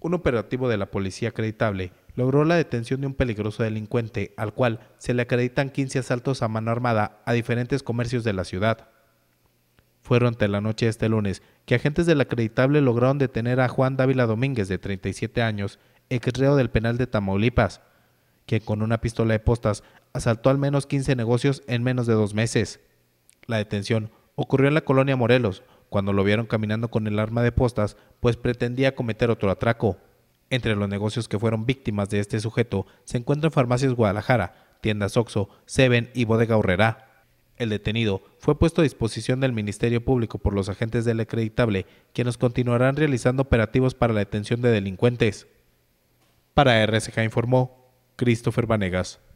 Un operativo de la policía acreditable logró la detención de un peligroso delincuente al cual se le acreditan 15 asaltos a mano armada a diferentes comercios de la ciudad. Fue durante la noche de este lunes que agentes del acreditable lograron detener a Juan Dávila Domínguez, de 37 años, exreo del penal de Tamaulipas, quien con una pistola de postas asaltó al menos 15 negocios en menos de dos meses. La detención ocurrió en la colonia Morelos, cuando lo vieron caminando con el arma de postas, pues pretendía cometer otro atraco. Entre los negocios que fueron víctimas de este sujeto se encuentran Farmacias Guadalajara, Tiendas Oxo, Seven y Bodega Horrera. El detenido fue puesto a disposición del Ministerio Público por los agentes del acreditable, quienes continuarán realizando operativos para la detención de delincuentes. Para RCJ informó Christopher Vanegas.